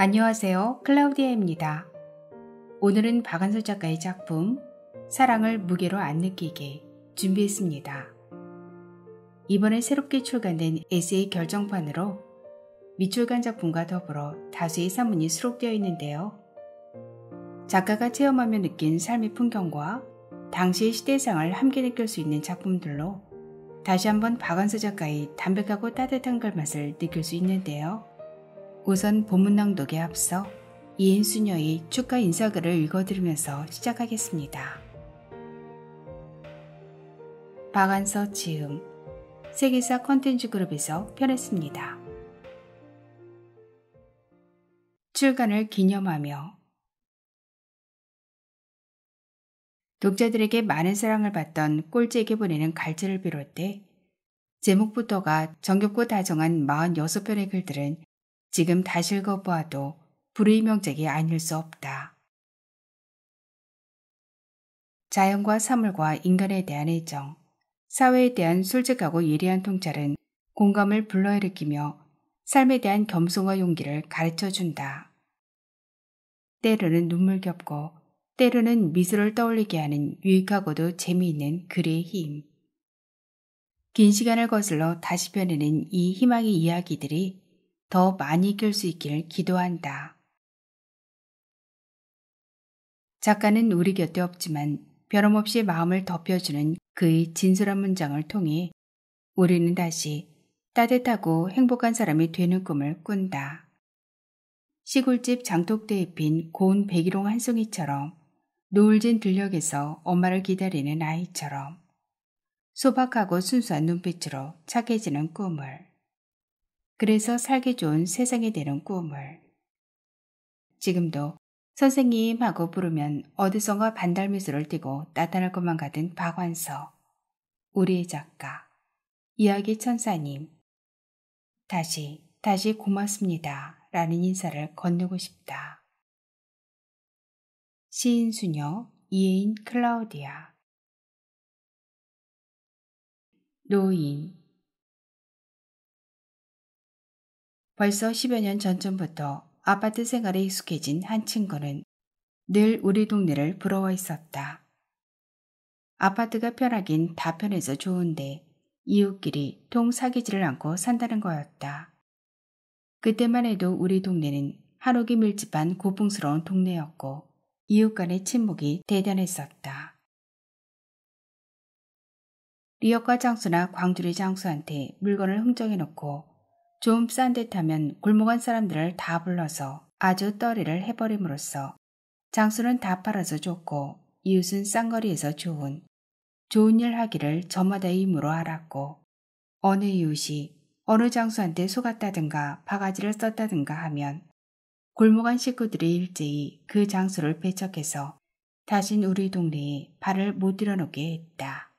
안녕하세요. 클라우디아입니다. 오늘은 박한솔 작가의 작품 사랑을 무게로 안 느끼게 준비했습니다. 이번에 새롭게 출간된 에세이 결정판으로 미출간 작품과 더불어 다수의 사문이 수록되어 있는데요. 작가가 체험하며 느낀 삶의 풍경과 당시의 시대상을 함께 느낄 수 있는 작품들로 다시 한번 박완서 작가의 담백하고 따뜻한 글맛을 느낄 수 있는데요. 우선 본문 낭독에 앞서 이인 수녀의 축하 인사글을 읽어드리면서 시작하겠습니다. 박안서 지음 세계사 컨텐츠 그룹에서 편했습니다. 출간을 기념하며 독자들에게 많은 사랑을 받던 꼴찌에게 보내는 갈채를 비롯해 제목부터가 정겹고 다정한 46편의 글들은 지금 다시 읽어보아도 불의 명작이 아닐 수 없다. 자연과 사물과 인간에 대한 애정, 사회에 대한 솔직하고 예리한 통찰은 공감을 불러일으키며 삶에 대한 겸손과 용기를 가르쳐준다. 때로는 눈물겹고 때로는 미소를 떠올리게 하는 유익하고도 재미있는 글의 힘. 긴 시간을 거슬러 다시 변하는 이 희망의 이야기들이 더 많이 이길 수 있길 기도한다. 작가는 우리 곁에 없지만 변함없이 마음을 덮여주는 그의 진솔한 문장을 통해 우리는 다시 따뜻하고 행복한 사람이 되는 꿈을 꾼다. 시골집 장독대에 핀 고운 백일홍 한 송이처럼 노을진 들녘에서 엄마를 기다리는 아이처럼 소박하고 순수한 눈빛으로 착해지는 꿈을 그래서 살기 좋은 세상에 되는 꿈을. 지금도 선생님 하고 부르면 어디선가 반달미소를 띠고 나타날 것만 같은 박완서, 우리의 작가, 이야기 천사님, 다시, 다시 고맙습니다. 라는 인사를 건네고 싶다. 시인 수녀 이혜인 클라우디아 노인 벌써 10여 년 전쯤부터 아파트 생활에 익숙해진 한 친구는 늘 우리 동네를 부러워했었다. 아파트가 편하긴 다 편해서 좋은데 이웃끼리 통 사귀지를 않고 산다는 거였다. 그때만 해도 우리 동네는 한옥이 밀집한 고풍스러운 동네였고 이웃 간의 친목이 대단했었다. 리역과 장수나 광주리 장수한테 물건을 흥정해놓고 좀싼 듯하면 골목안 사람들을 다 불러서 아주 떨이를 해버림으로써 장수는 다 팔아서 좋고 이웃은 쌍거리에서 좋은 좋은 일 하기를 저마다의 힘으로 알았고 어느 이웃이 어느 장수한테 속았다든가 바가지를 썼다든가 하면 골목안 식구들이 일제히 그 장수를 배척해서 다신 우리 동네에 발을 못 들여놓게 했다.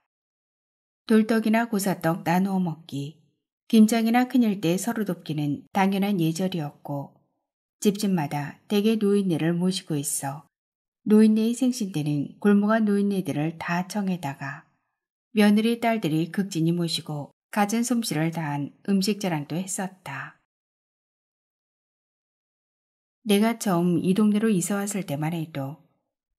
돌떡이나 고사떡 나누어 먹기, 김장이나 큰일 때 서로 돕기는 당연한 예절이었고 집집마다 대개 노인네를 모시고 있어 노인네의 생신 때는 골모가 노인네들을 다 청에다가 며느리 딸들이 극진히 모시고 가진 솜씨를 다한 음식 자랑도 했었다. 내가 처음 이 동네로 이사 왔을 때만 해도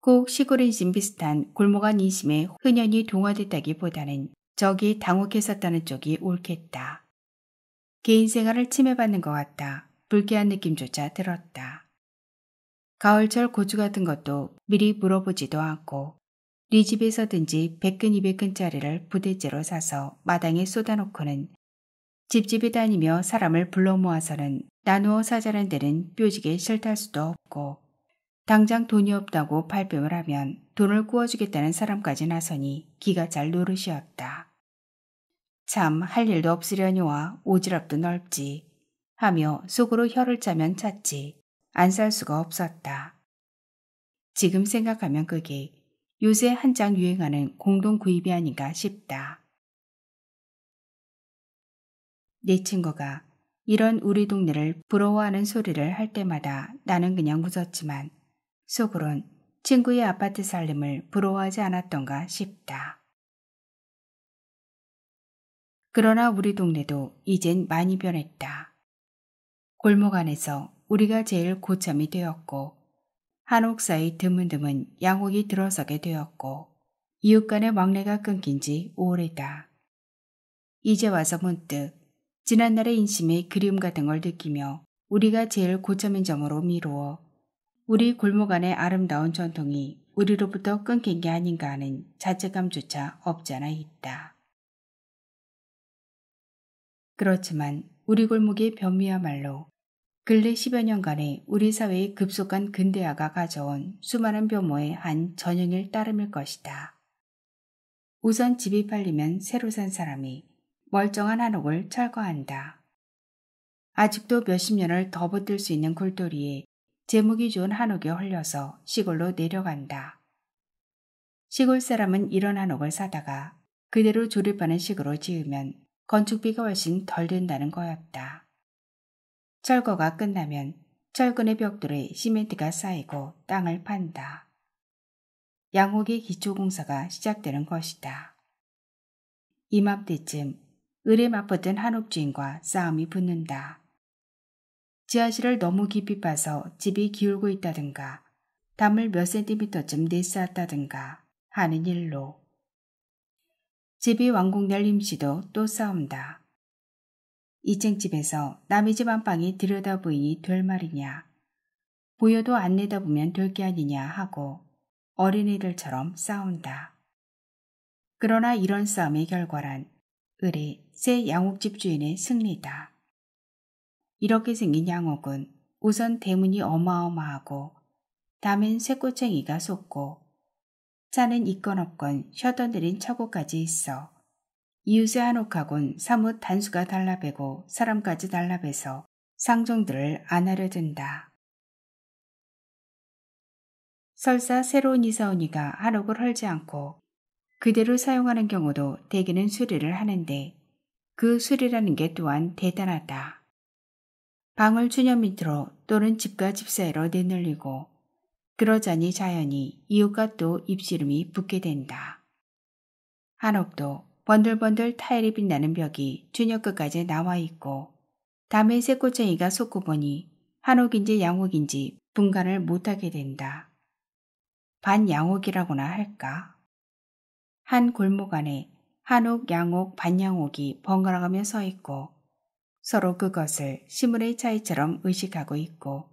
꼭 시골 인심 비슷한 골목안 인심에 흔연히 동화됐다기보다는 적이 당혹했었다는 쪽이 옳겠다. 개인 생활을 침해받는 것 같다. 불쾌한 느낌조차 들었다. 가을철 고추 같은 것도 미리 물어보지도 않고 네 집에서 든지 100근 200근짜리를 부대째로 사서 마당에 쏟아놓고는 집집에 다니며 사람을 불러 모아서는 나누어 사자는 데는 뾰지게 싫다 할 수도 없고 당장 돈이 없다고 발병을 하면 돈을 구워주겠다는 사람까지 나서니 기가 잘 노릇이었다. 참할 일도 없으려니와 오지랖도 넓지 하며 속으로 혀를 짜면 찼지 안 살 수가 없었다. 지금 생각하면 그게 요새 한창 유행하는 공동구입이 아닌가 싶다. 내 친구가 이런 우리 동네를 부러워하는 소리를 할 때마다 나는 그냥 웃었지만 속으론 친구의 아파트 살림을 부러워하지 않았던가 싶다. 그러나 우리 동네도 이젠 많이 변했다. 골목 안에서 우리가 제일 고참이 되었고 한옥사이 드문드문 양옥이 들어서게 되었고 이웃 간의 왕래가 끊긴 지 오래다. 이제 와서 문득 지난날의 인심의 그리움 같은 걸 느끼며 우리가 제일 고참인 점으로 미루어 우리 골목 안의 아름다운 전통이 우리로부터 끊긴 게 아닌가 하는 자책감조차 없지 않아 있다. 그렇지만 우리 골목의 변미야말로 근래 10여 년간의 우리 사회의 급속한 근대화가 가져온 수많은 변모의 한 전형일 따름일 것이다. 우선 집이 팔리면 새로 산 사람이 멀쩡한 한옥을 철거한다. 아직도 몇십 년을 더 버틸 수 있는 골돌이에 제목이 좋은 한옥에 헐려서 시골로 내려간다. 시골 사람은 이런 한옥을 사다가 그대로 조립하는 식으로 지으면 건축비가 훨씬 덜 든다는 거였다. 철거가 끝나면 철근의 벽돌에 시멘트가 쌓이고 땅을 판다. 양옥의 기초공사가 시작되는 것이다. 이맘때쯤 을에 맞붙은 한옥주인과 싸움이 붙는다. 지하실을 너무 깊이 파서 집이 기울고 있다든가 담을 몇 센티미터쯤 내쌓았다든가 하는 일로 집이 왕궁열 림시도또 싸운다. 이층집에서 남의 집 안방이 들여다보이니 될 말이냐. 보여도 안 내다보면 될 게 아니냐 하고 어린이들처럼 싸운다. 그러나 이런 싸움의 결과란 을의 새 양옥집 주인의 승리다. 이렇게 생긴 양옥은 우선 대문이 어마어마하고 담엔 쇠꼬챙이가 솟고 차는 있건 없건 셔터내린 처고까지 있어. 이웃의 한옥하곤 사뭇 단수가 달라배고 사람까지 달라배서 상종들을 안하려 든다. 설사 새로운 이사오니가 한옥을 헐지 않고 그대로 사용하는 경우도 대개는 수리를 하는데 그 수리라는 게 또한 대단하다. 방을 주념 밑으로 또는 집과 집 사이로 내늘리고 그러자니 자연히 이웃과 또 입시름이 붙게 된다. 한옥도 번들번들 타일이 빛나는 벽이 주역 끝까지 나와 있고 담에 새꼬챙이가 솟고 보니 한옥인지 양옥인지 분간을 못하게 된다. 반양옥이라고나 할까? 한 골목 안에 한옥, 양옥, 반양옥이 번갈아가며 서 있고 서로 그것을 시물의 차이처럼 의식하고 있고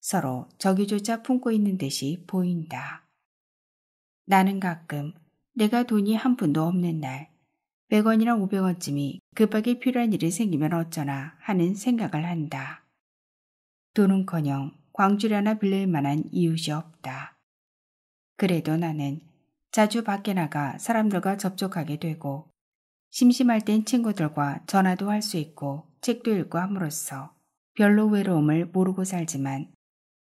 서로 저기조차 품고 있는 듯이 보인다. 나는 가끔 내가 돈이 한 푼도 없는 날 100원이나 500원쯤이 급하게 필요한 일이 생기면 어쩌나 하는 생각을 한다. 돈은커녕 광주를 하나 빌릴 만한 이웃이 없다. 그래도 나는 자주 밖에 나가 사람들과 접촉하게 되고 심심할 땐 친구들과 전화도 할 수 있고 책도 읽고 함으로써 별로 외로움을 모르고 살지만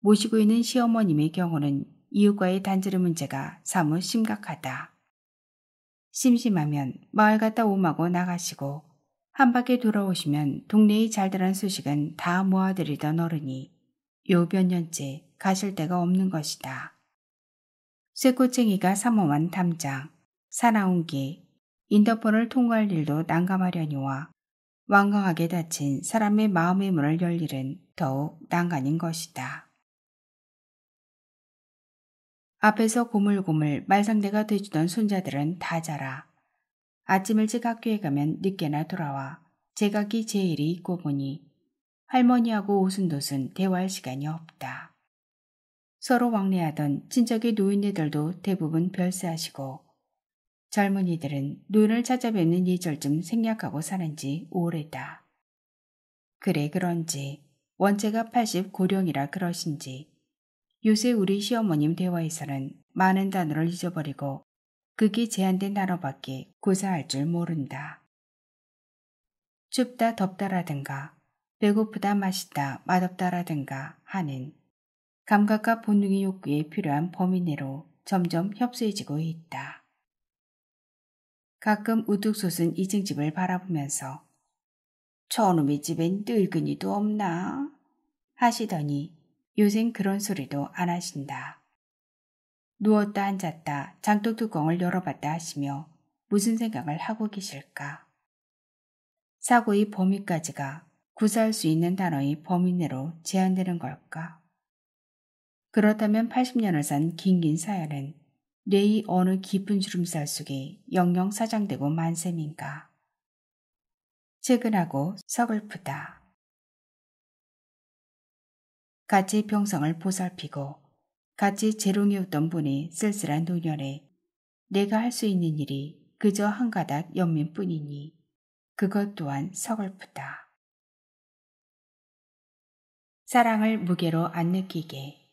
모시고 있는 시어머님의 경우는 이웃과의 단절의 문제가 사뭇 심각하다. 심심하면 마을 갔다 오마고 나가시고 한 바퀴 돌아오시면 동네의 잘들한 소식은 다 모아드리던 어른이 요 몇 년째 가실 데가 없는 것이다. 쇠꼬챙이가 사모한 담장, 사나운기, 인터폰을 통과할 일도 난감하려니와 완강하게 닫힌 사람의 마음의 문을 열 일은 더욱 난간인 것이다. 앞에서 고물고물 말상대가 돼주던 손자들은 다 자라. 아침 일찍 학교에 가면 늦게나 돌아와 제각기제 일이 있고 보니 할머니하고 오순도순 대화할 시간이 없다. 서로 왕래하던 친척의 노인네들도 대부분 별세하시고 젊은이들은 눈을 찾아뵙는 예절쯤 생략하고 사는지 오래다. 그래 그런지 원체가 80 고령이라 그러신지 요새 우리 시어머님 대화에서는 많은 단어를 잊어버리고 극이 제한된 단어밖에 구사할 줄 모른다. 춥다 덥다라든가 배고프다 맛있다 맛없다라든가 하는 감각과 본능의 욕구에 필요한 범위 내로 점점 협소해지고 있다. 가끔 우뚝 솟은 이층집을 바라보면서 저놈의 집엔 늙은이도 없나? 하시더니 요샌 그런 소리도 안 하신다. 누웠다 앉았다 장독 뚜껑을 열어봤다 하시며 무슨 생각을 하고 계실까? 사고의 범위까지가 구사할 수 있는 단어의 범위 내로 제한되는 걸까? 그렇다면 80년을 산 긴긴 사연은 뇌의 어느 깊은 주름살 속에 영영 사장되고 만셈인가? 최근하고 서글프다. 같이 병성을 보살피고 같이 재롱이었던 분이 쓸쓸한 노년에 내가 할 수 있는 일이 그저 한 가닥 연민뿐이니 그것 또한 서글프다. 사랑을 무게로 안 느끼게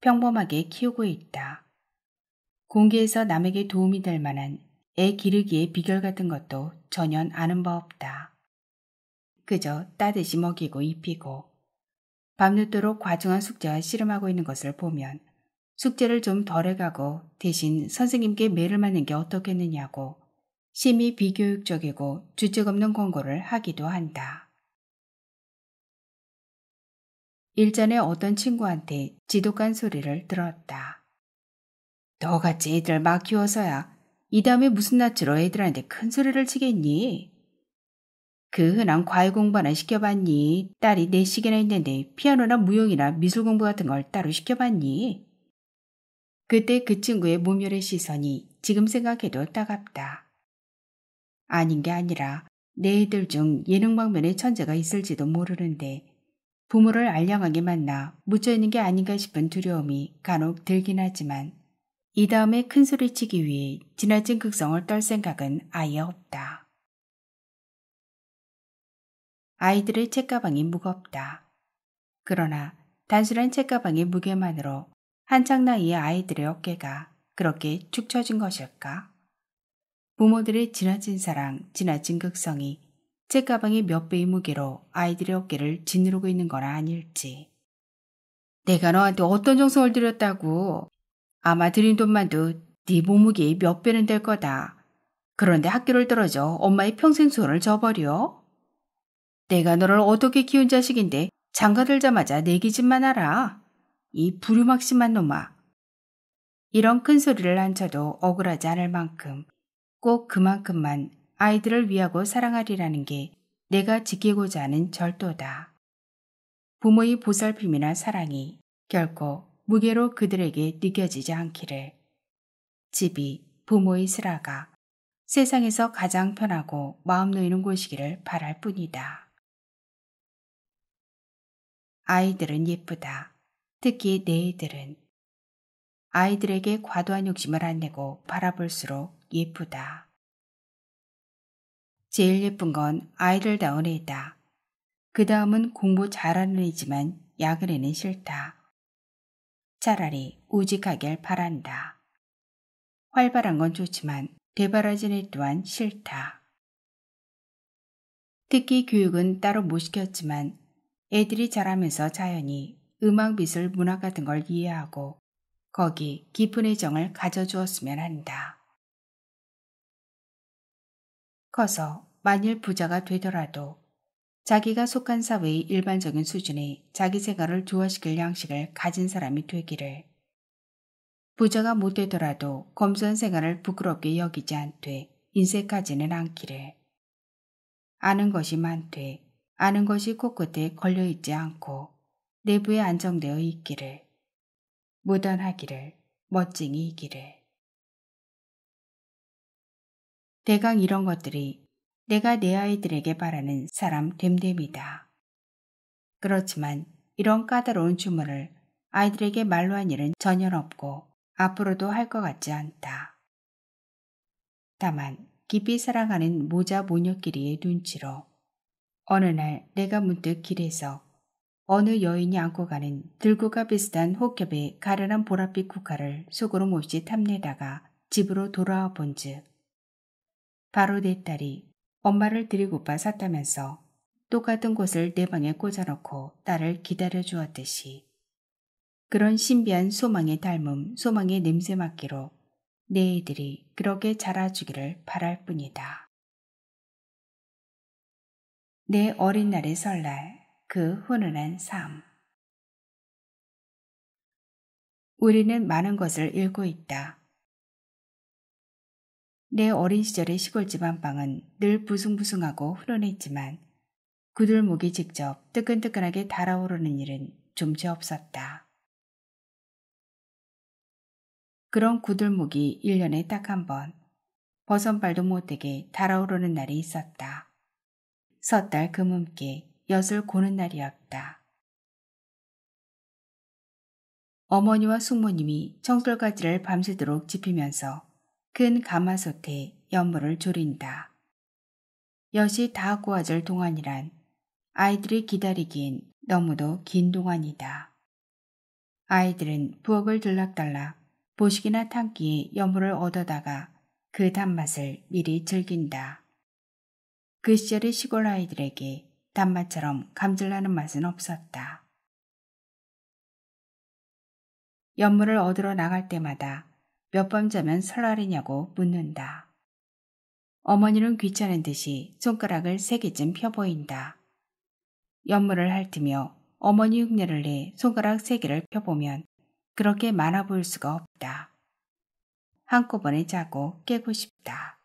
평범하게 키우고 있다. 공개에서 남에게 도움이 될 만한 애 기르기의 비결 같은 것도 전혀 아는 바 없다. 그저 따듯이 먹이고 입히고 밤늦도록 과중한 숙제와 씨름하고 있는 것을 보면 숙제를 좀 덜해가고 대신 선생님께 매를 맞는 게 어떻겠느냐고 심히 비교육적이고 주책 없는 권고를 하기도 한다. 일전에 어떤 친구한테 지독한 소리를 들었다. 너같이 애들 막 키워서야 이 다음에 무슨 낯으로 애들한테 큰 소리를 치겠니? 그 흔한 과외 공부 하나 시켜봤니? 딸이 내시계나 있는데 피아노나 무용이나 미술 공부 같은 걸 따로 시켜봤니? 그때 그 친구의 모멸의 시선이 지금 생각해도 따갑다. 아닌 게 아니라 내 애들 중 예능 방면의 천재가 있을지도 모르는데 부모를 알량하게 만나 묻혀있는 게 아닌가 싶은 두려움이 간혹 들긴 하지만 이 다음에 큰소리치기 위해 지나친 극성을 떨 생각은 아예 없다. 아이들의 책가방이 무겁다. 그러나 단순한 책가방의 무게만으로 한창 나이의 아이들의 어깨가 그렇게 축 처진 것일까? 부모들의 지나친 사랑, 지나친 극성이 책가방의 몇 배의 무게로 아이들의 어깨를 짓누르고 있는 건 아닐지. 내가 너한테 어떤 정성을 들였다고. 아마 들인 돈만도 네 몸무게의 몇 배는 될 거다. 그런데 학교를 떨어져 엄마의 평생 소원을 저버려? 내가 너를 어떻게 키운 자식인데 장가들자마자 내 기집만 알아. 이 부류막심한 놈아. 이런 큰 소리를 한 쳐도 억울하지 않을 만큼 꼭 그만큼만 아이들을 위하고 사랑하리라는 게 내가 지키고자 하는 절도다. 부모의 보살핌이나 사랑이 결코 무게로 그들에게 느껴지지 않기를. 집이 부모의 슬라가 세상에서 가장 편하고 마음 놓이는 곳이기를 바랄 뿐이다. 아이들은 예쁘다. 특히 내 애들은. 아이들에게 과도한 욕심을 안 내고 바라볼수록 예쁘다. 제일 예쁜 건 아이들다운 애다. 그 다음은 공부 잘하는 애지만 야근에는 싫다. 차라리 우직하길 바란다. 활발한 건 좋지만 대바라진 애 또한 싫다. 특히 교육은 따로 못 시켰지만 애들이 자라면서 자연히 음악, 미술, 문화 같은 걸 이해하고 거기 깊은 애정을 가져주었으면 한다. 커서 만일 부자가 되더라도 자기가 속한 사회의 일반적인 수준의 자기 생활을 조화시킬 양식을 가진 사람이 되기를 부자가 못 되더라도 검소한 생활을 부끄럽게 여기지 않되 인색하지는 않기를 아는 것이 많되 아는 것이 코끝에 걸려 있지 않고 내부에 안정되어 있기를, 무던하기를, 멋쟁이이기를. 대강 이런 것들이 내가 내 아이들에게 바라는 사람 됨됨이다. 그렇지만 이런 까다로운 주문을 아이들에게 말로 한 일은 전혀 없고 앞으로도 할 것 같지 않다. 다만 깊이 사랑하는 모자 모녀끼리의 눈치로 어느 날 내가 문득 길에서 어느 여인이 안고 가는 들고가 비슷한 호캡의 가련한 보랏빛 국화를 속으로 몹시 탐내다가 집으로 돌아와 본즉 바로 내 딸이 엄마를 들이고파 샀다면서 똑같은 곳을 내 방에 꽂아놓고 딸을 기다려 주었듯이 그런 신비한 소망의 닮음, 소망의 냄새 맡기로 내 애들이 그렇게 자라주기를 바랄 뿐이다. 내 어린 날의 설날, 그 훈훈한 삶. 우리는 많은 것을 읽고 있다. 내 어린 시절의 시골집 안방은 늘 부숭부숭하고 훈훈했지만 구들목이 직접 뜨끈뜨끈하게 달아오르는 일은 좀처 없었다. 그런 구들목이 1년에 딱 한 번 버선발도 못되게 달아오르는 날이 있었다. 섣달 금음께 엿을 고는 날이었다. 어머니와 숙모님이 청솔가지를 밤새도록 짚이면서 큰 가마솥에 연물을 졸인다. 엿이 다 구워질 동안이란 아이들이 기다리기엔 너무도 긴 동안이다. 아이들은 부엌을 들락달락 보식이나 탕기에 여물을 얻어다가 그 단맛을 미리 즐긴다. 그 시절의 시골 아이들에게 단맛처럼 감질나는 맛은 없었다. 연물을 얻으러 나갈 때마다 몇밤 자면 설날이냐고 묻는다. 어머니는 귀찮은 듯이 손가락을 세 개쯤 펴 보인다. 연물을 핥으며 어머니 흉내를 내 손가락 세 개를 펴보면 그렇게 많아 보일 수가 없다. 한꺼번에 자고 깨고 싶다.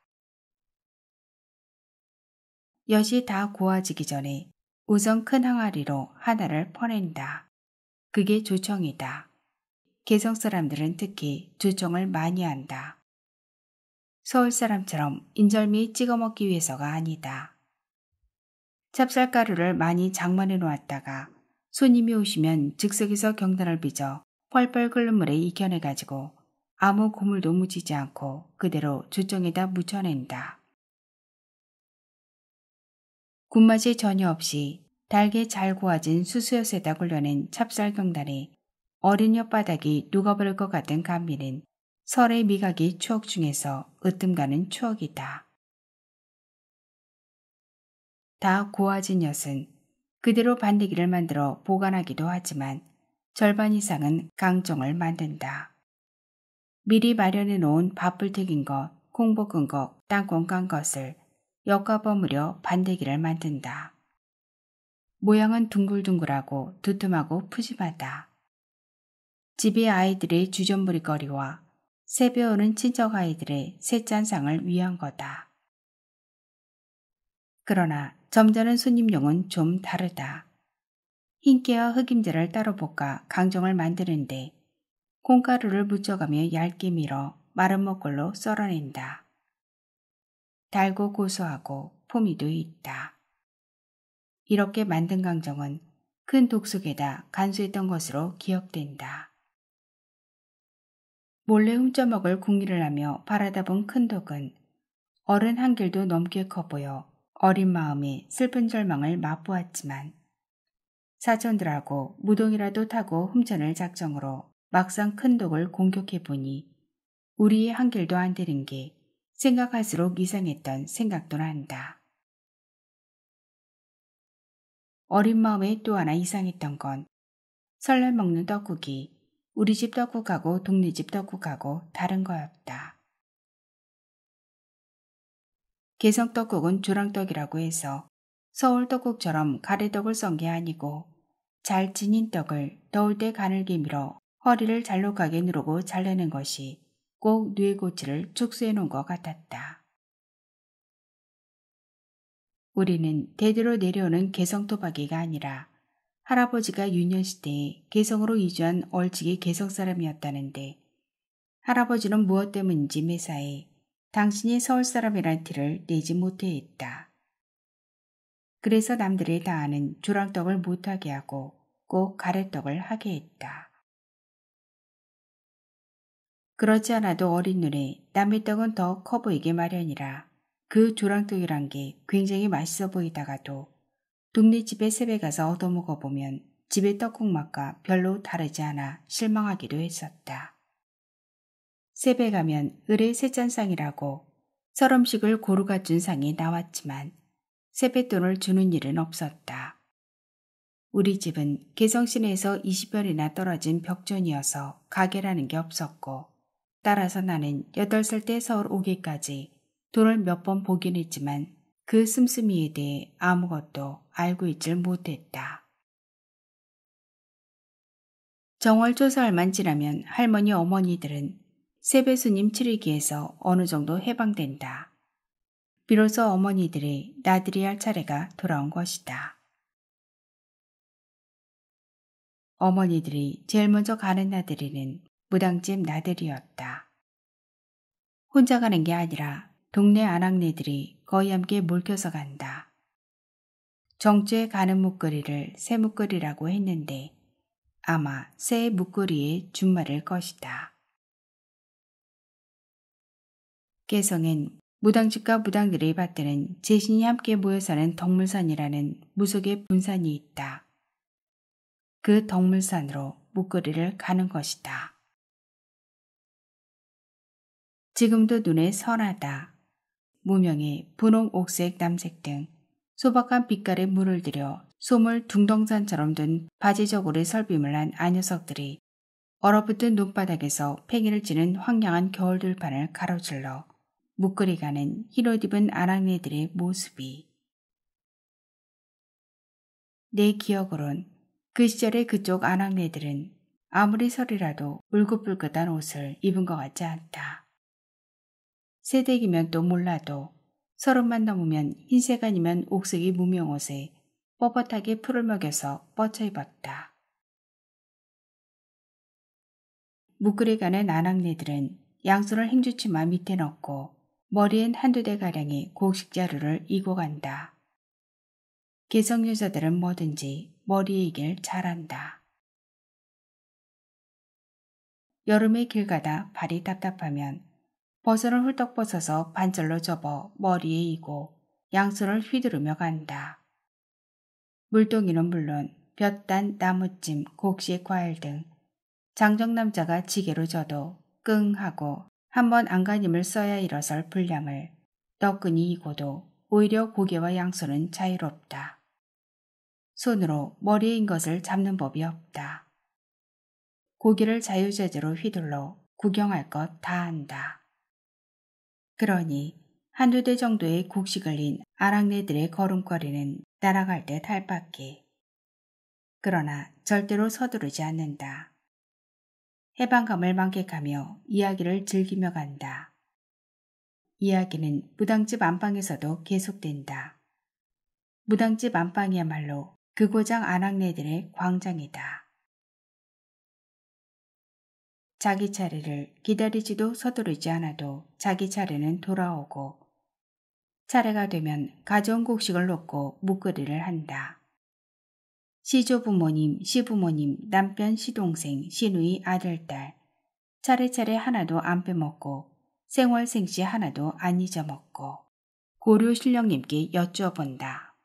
엿이 다 고와지기 전에 우선 큰 항아리로 하나를 퍼낸다. 그게 조청이다. 개성 사람들은 특히 조청을 많이 한다. 서울 사람처럼 인절미 찍어 먹기 위해서가 아니다. 찹쌀가루를 많이 장만해 놓았다가 손님이 오시면 즉석에서 경단을 빚어 펄펄 끓는 물에 익혀내가지고 아무 고물도 묻히지 않고 그대로 조청에다 묻혀낸다. 군맛이 전혀 없이 달게 잘구워진 수수엿에다 굴려낸 찹쌀경단에 어린 엿바닥이 녹아버릴 것 같은 감미는 설의 미각이 추억 중에서 으뜸가는 추억이다. 다구워진 엿은 그대로 반대기를 만들어 보관하기도 하지만 절반 이상은 강정을 만든다. 미리 마련해 놓은 밥불 튀긴 것, 콩볶은 것, 땅콩 깐 것을 역어버무려 반대기를 만든다. 모양은 둥글둥글하고 두툼하고 푸짐하다. 집의 아이들의 주전부리거리와 새배우는 친척 아이들의 새짠상을 위한 거다. 그러나 점잖은 손님용은 좀 다르다. 흰깨와 흑임자를 따로 볶아 강정을 만드는데 콩가루를 묻혀가며 얇게 밀어 마른 먹골로 썰어낸다. 달고 고소하고 포미도 있다. 이렇게 만든 강정은 큰 독숙에다 간수했던 것으로 기억된다. 몰래 훔쳐먹을 궁리를 하며 바라다 본 큰 독은 어른 한 길도 넘게 커 보여 어린 마음이 슬픈 절망을 맛보았지만 사촌들하고 무동이라도 타고 훔쳐낼 작정으로 막상 큰 독을 공격해 보니 우리의 한길도 안 되는 게 생각할수록 이상했던 생각도 난다. 어린 마음에 또 하나 이상했던 건 설날 먹는 떡국이 우리 집 떡국하고 동네 집 떡국하고 다른 거였다. 개성 떡국은 조랑떡이라고 해서 서울 떡국처럼 가래떡을 썬 게 아니고 잘 지닌 떡을 더울 때 간을 기밀어 허리를 잘록하게 누르고 잘라는 것이 꼭 뇌고치를 축소해 놓은 것 같았다. 우리는 대대로 내려오는 개성 토박이가 아니라 할아버지가 유년 시대에 개성으로 이주한 얼찍이 개성 사람이었다는데 할아버지는 무엇 때문인지 매사에 당신이 서울 사람이란 티를 내지 못해 했다. 그래서 남들이 다 아는 주랑떡을 못하게 하고 꼭 가래떡을 하게 했다. 그렇지 않아도 어린 눈에 남의 떡은 더 커 보이게 마련이라. 그 조랑떡이란 게 굉장히 맛있어 보이다가도 동네 집에 세배 가서 얻어먹어 보면 집의 떡국 맛과 별로 다르지 않아 실망하기도 했었다. 세배 가면 을의 세잔상이라고 설음식을 고루 갖춘 상이 나왔지만 세뱃돈을 주는 일은 없었다. 우리 집은 개성시내에서 20여이나 떨어진 벽전이어서 가게라는 게 없었고 따라서 나는 8살 때 서울 오기까지 돈을 몇 번 보긴 했지만 그 씀씀이에 대해 아무것도 알고 있질 못했다. 정월초설만 지나면 할머니 어머니들은 세배수님 치르기에서 어느 정도 해방된다. 비로소 어머니들이 나들이 할 차례가 돌아온 것이다. 어머니들이 제일 먼저 가는 나들이는 무당집 나들이였다. 혼자 가는 게 아니라 동네 아낙네들이 거의 함께 몰켜서 간다. 정죄 가는 목걸이를 새 목걸이라고 했는데 아마 새 목걸이의 준말일 것이다. 개성엔 무당집과 무당들이 받드는 재신이 함께 모여 사는 덕물산이라는 무속의 분산이 있다. 그 덕물산으로 목걸이를 가는 것이다. 지금도 눈에 선하다. 무명의 분홍, 옥색, 남색 등 소박한 빛깔의 물을 들여 솜을 둥덩산처럼 든 바지저고를 설빔을 한 아녀석들이 얼어붙은 눈바닥에서 팽이를 찌는 황량한 겨울들판을 가로질러 무끌리 가는 흰옷 입은 아랑네들의 모습이 내 기억으론 그 시절의 그쪽 아랑네들은 아무리 설이라도 울긋불긋한 옷을 입은 것 같지 않다. 세댁이면 또 몰라도 서른만 넘으면 흰색 아니면 옥색이 무명옷에 뻣뻣하게 풀을 먹여서 뻗쳐 입었다. 무끌에 가는 아낙네들은 양손을 행주치마 밑에 넣고 머리엔 한두 대가량의 곡식 자루를 이고 간다. 개성 여자들은 뭐든지 머리에 이길 잘한다. 여름에 길 가다 발이 답답하면 버선을 훌떡 벗어서 반절로 접어 머리에 이고 양손을 휘두르며 간다. 물동이는 물론 볕단, 나무찜, 곡식, 과일 등 장정 남자가 지게로 져도 끙 하고 한 번 안간힘을 써야 일어설 분량을 떡끈이 이고도 오히려 고개와 양손은 자유롭다. 손으로 머리인 것을 잡는 법이 없다. 고개를 자유자재로 휘둘러 구경할 것다안다 그러니 한두 대 정도의 곡식 을린 아랑네들의 걸음걸이는 따라갈 듯할 바퀴 그러나 절대로 서두르지 않는다. 해방감을 만끽하며 이야기를 즐기며 간다. 이야기는 무당집 안방에서도 계속된다. 무당집 안방이야말로 그 고장 아악네들의 광장이다. 자기 차례를 기다리지도 서두르지 않아도 자기 차례는 돌아오고 차례가 되면 가정곡식을 놓고 묵거리를 한다. 시조부모님, 시부모님, 남편, 시동생, 시누이 아들, 딸 차례차례 하나도 안 빼먹고 생월생시 하나도 안 잊어먹고 고려신령님께 여쭈어본다.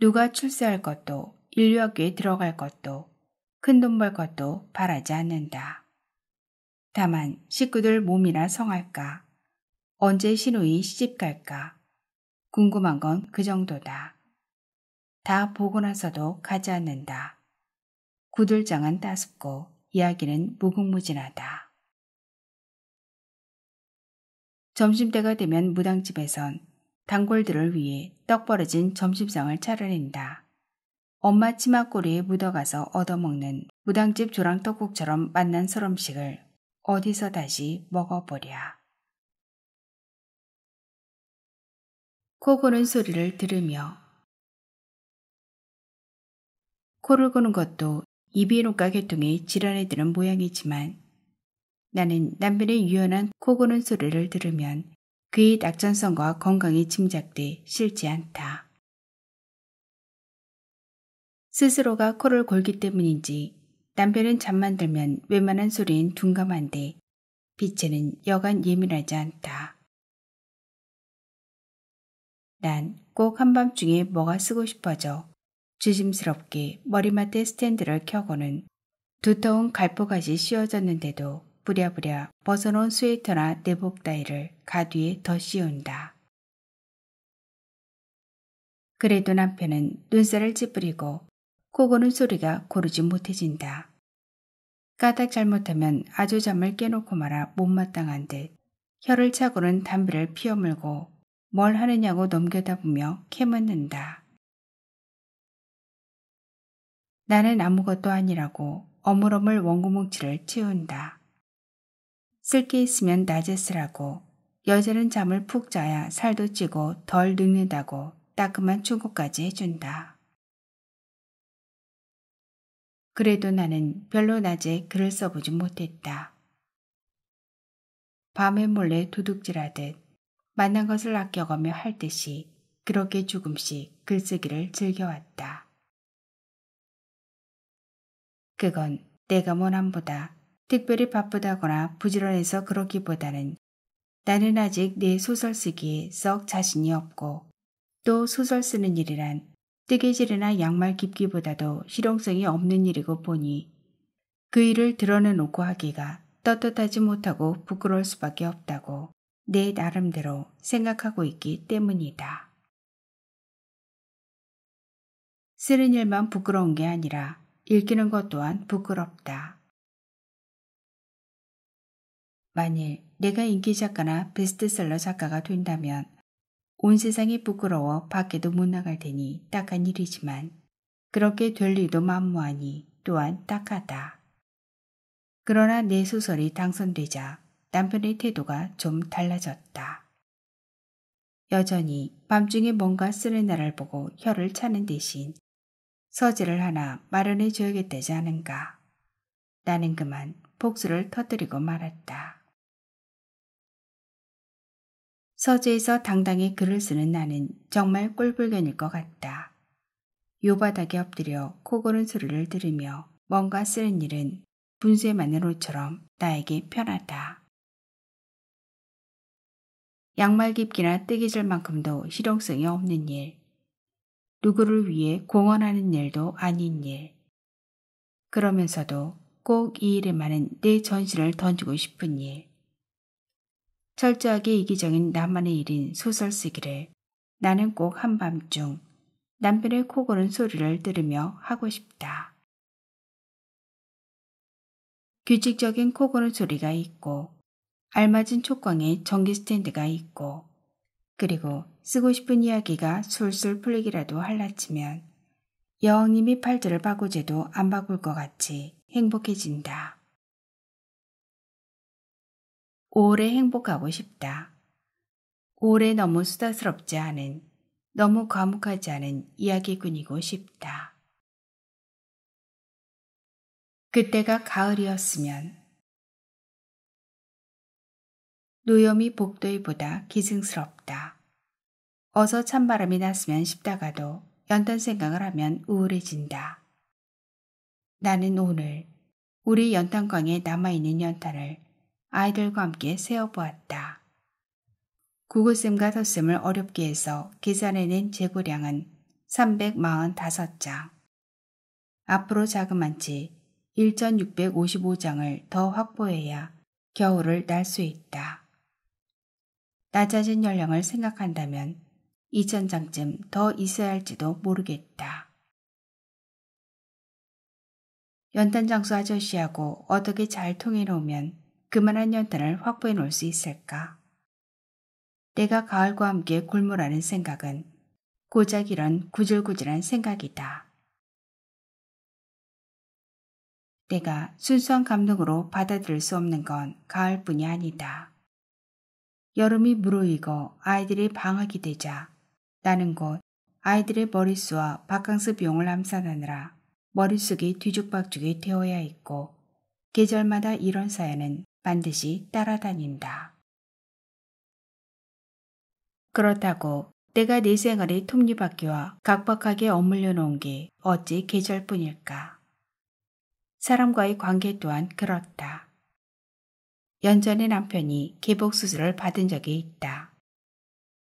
누가 출세할 것도 인류학교에 들어갈 것도 큰돈벌 것도 바라지 않는다. 다만 식구들 몸이나 성할까? 언제 신우이 시집 갈까? 궁금한 건 그 정도다. 다 보고 나서도 가지 않는다. 구들장은 따숩고 이야기는 무궁무진하다. 점심때가 되면 무당집에선 단골들을 위해 떡 벌어진 점심상을 차려낸다. 엄마 치마꼬리에 묻어가서 얻어먹는 무당집 조랑떡국처럼 맛난 설음식을 어디서 다시 먹어보랴. 코 고는 소리를 들으며 코를 고는 것도 이비인후과 계통의 질환에 드는 모양이지만 나는 남편의 유연한 코 고는 소리를 들으면 그의 낙전성과 건강이 짐작돼 싫지 않다. 스스로가 코를 골기 때문인지 남편은 잠만 들면 웬만한 소리엔 둔감한데 빛에는 여간 예민하지 않다. 난 꼭 한밤중에 뭐가 쓰고 싶어져 조심스럽게 머리맡에 스탠드를 켜고는 두터운 갈포가시 씌워졌는데도 부랴부랴 벗어놓은 스웨터나 내복 따위를 가뒤에 더 씌운다. 그래도 남편은 눈살을 찌푸리고 코고는 소리가 고르지 못해진다. 까딱 잘못하면 아주 잠을 깨놓고 말아 못마땅한 듯 혀를 차고는 담배를 피어물고 뭘 하느냐고 넘겨다보며 캐묻는다. 나는 아무것도 아니라고 어물어물 원구뭉치를 채운다쓸 게 있으면 낮에 쓰라고 여자는 잠을 푹 자야 살도 찌고 덜 늙는다고 따끔한 충고까지 해준다. 그래도 나는 별로 낮에 글을 써보지 못했다. 밤에 몰래 도둑질하듯 만난 것을 아껴가며 할 듯이 그렇게 조금씩 글쓰기를 즐겨왔다. 그건 내가 모함보다 특별히 바쁘다거나 부지런해서 그러기보다는 나는 아직 내 소설 쓰기에 썩 자신이 없고 또 소설 쓰는 일이란 뜨개질이나 양말 깊기보다도 실용성이 없는 일이고 보니 그 일을 드러내놓고 하기가 떳떳하지 못하고 부끄러울 수밖에 없다고 내 나름대로 생각하고 있기 때문이다. 쓰는 일만 부끄러운 게 아니라 읽히는 것 또한 부끄럽다. 만일 내가 인기 작가나 베스트셀러 작가가 된다면 온 세상이 부끄러워 밖에도 못 나갈 테니 딱한 일이지만 그렇게 될리도 만무하니 또한 딱하다. 그러나 내 소설이 당선되자 남편의 태도가 좀 달라졌다. 여전히 밤중에 뭔가 쓰는 나를 보고 혀를 차는 대신 서재를 하나 마련해 줘야겠다지 않은가. 나는 그만 복수를 터뜨리고 말았다. 서재에서 당당히 글을 쓰는 나는 정말 꼴불견일 것 같다. 요바닥에 엎드려 코고는 소리를 들으며 뭔가 쓰는 일은 분수의마늘 옷처럼 나에게 편하다. 양말 깊기나 뜨개질만큼도 실용성이 없는 일. 누구를 위해 공헌하는 일도 아닌 일. 그러면서도 꼭 이 일에만은 내 전신을 던지고 싶은 일. 철저하게 이기적인 나만의 일인 소설 쓰기를 나는 꼭 한밤중 남편의 코 고는 소리를 들으며 하고 싶다. 규칙적인 코 고는 소리가 있고 알맞은 촉광에 전기 스탠드가 있고 그리고 쓰고 싶은 이야기가 술술 풀리기라도 할라치면 여왕님이 팔들을 바꾸제도 안 바꿀 것 같이 행복해진다. 오래 행복하고 싶다. 오래 너무 수다스럽지 않은, 너무 과묵하지 않은 이야기꾼이고 싶다. 그때가 가을이었으면 노염이 복도이보다 기승스럽다. 어서 찬바람이 났으면 싶다가도 연탄 생각을 하면 우울해진다. 나는 오늘 우리 연탄광에 남아있는 연탄을 아이들과 함께 세어보았다. 구글쌤과 덧셈을 어렵게 해서 계산해낸 재고량은 345장. 앞으로 자그만치 1655장을 더 확보해야 겨울을 날 수 있다. 낮아진 연령을 생각한다면 2000장쯤 더 있어야 할지도 모르겠다. 연탄장수 아저씨하고 어떻게 잘 통해놓으면 그만한 연탄을 확보해 놓을 수 있을까? 내가 가을과 함께 굴무라는 생각은 고작 이런 구질구질한 생각이다. 내가 순수한 감동으로 받아들일 수 없는 건 가을뿐이 아니다. 여름이 무르익어 아이들이 방학이 되자 나는 곧 아이들의 머릿수와 바캉스 비용을 암산하느라 머릿속이 뒤죽박죽이 되어야 했고 계절마다 이런 사연은 반드시 따라다닌다. 그렇다고 내가 내 생활의 톱니바퀴와 각박하게 어물려 놓은 게 어찌 계절뿐일까. 사람과의 관계 또한 그렇다. 연전의 남편이 개복 수술을 받은 적이 있다.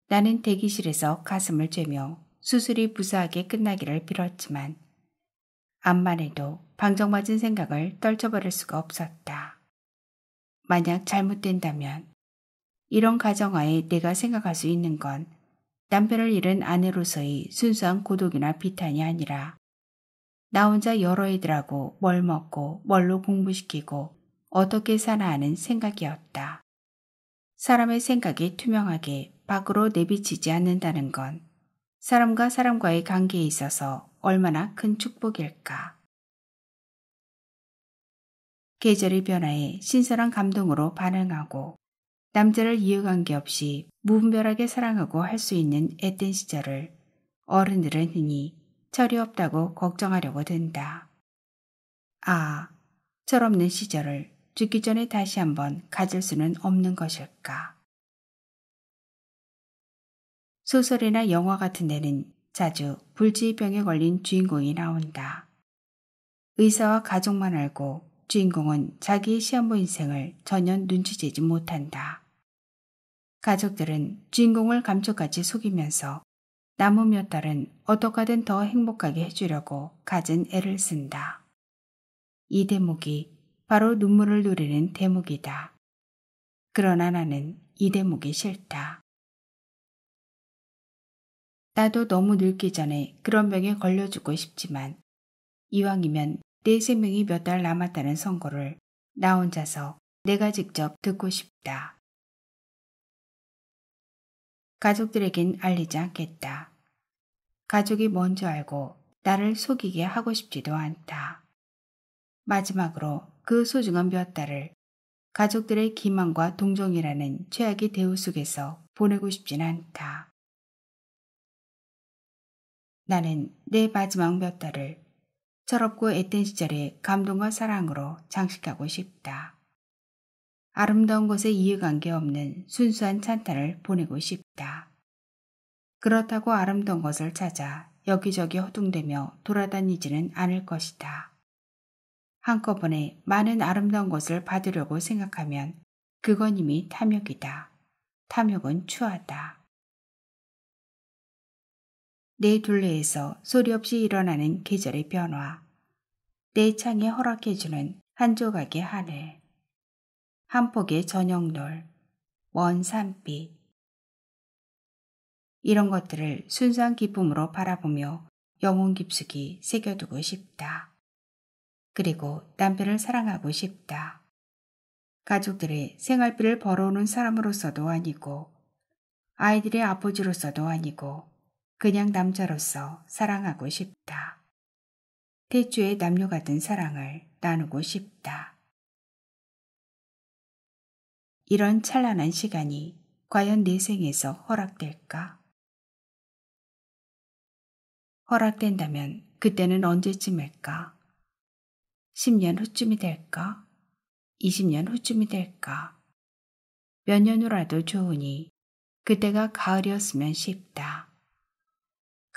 나는 대기실에서 가슴을 쬐며 수술이 무사하게 끝나기를 빌었지만 암만 해도 방정맞은 생각을 떨쳐버릴 수가 없었다. 만약 잘못된다면 이런 가정하에 내가 생각할 수 있는 건 남편을 잃은 아내로서의 순수한 고독이나 비탄이 아니라 나 혼자 여러 애들하고 뭘 먹고 뭘로 공부시키고 어떻게 살아 하는 생각이었다. 사람의 생각이 투명하게 밖으로 내비치지 않는다는 건 사람과 사람과의 관계에 있어서 얼마나 큰 축복일까. 계절의 변화에 신선한 감동으로 반응하고 남자를 이해관계 없이 무분별하게 사랑하고 할 수 있는 앳된 시절을 어른들은 흔히 철이 없다고 걱정하려고 든다. 아, 철없는 시절을 죽기 전에 다시 한번 가질 수는 없는 것일까. 소설이나 영화 같은 데는 자주 불치병에 걸린 주인공이 나온다. 의사와 가족만 알고 주인공은 자기의 시한부 인생을 전혀 눈치채지 못한다. 가족들은 주인공을 감쪽같이 속이면서 남은 몇 달은 어떻게든 더 행복하게 해주려고 가진 애를 쓴다. 이 대목이 바로 눈물을 누리는 대목이다. 그러나 나는 이 대목이 싫다. 나도 너무 늙기 전에 그런 병에 걸려 죽고 싶지만 이왕이면 내 네 생명이 몇 달 남았다는 선거를나 혼자서 내가 직접 듣고 싶다. 가족들에겐 알리지 않겠다. 가족이 먼저 알고 나를 속이게 하고 싶지도 않다. 마지막으로 그 소중한 몇 달을 가족들의 기만과 동정이라는 최악의 대우 속에서 보내고 싶진 않다. 나는 내 마지막 몇 달을 철없고 앳된 시절에 감동과 사랑으로 장식하고 싶다. 아름다운 것에 이해관계 없는 순수한 찬탄을 보내고 싶다. 그렇다고 아름다운 것을 찾아 여기저기 허둥대며 돌아다니지는 않을 것이다. 한꺼번에 많은 아름다운 것을 받으려고 생각하면 그건 이미 탐욕이다. 탐욕은 추하다. 내 둘레에서 소리 없이 일어나는 계절의 변화, 내 창에 허락해주는 한 조각의 하늘, 한 폭의 저녁놀, 먼 산빛. 이런 것들을 순수한 기쁨으로 바라보며 영혼 깊숙이 새겨두고 싶다. 그리고 남편을 사랑하고 싶다. 가족들의 생활비를 벌어오는 사람으로서도 아니고 아이들의 아버지로서도 아니고 그냥 남자로서 사랑하고 싶다. 대주의 남녀 같은 사랑을 나누고 싶다. 이런 찬란한 시간이 과연 내 생에서 허락될까? 허락된다면 그때는 언제쯤일까? 10년 후쯤이 될까? 20년 후쯤이 될까? 몇 년 후라도 좋으니 그때가 가을이었으면 싶다.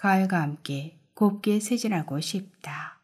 가을과 함께 곱게 세진하고 싶다.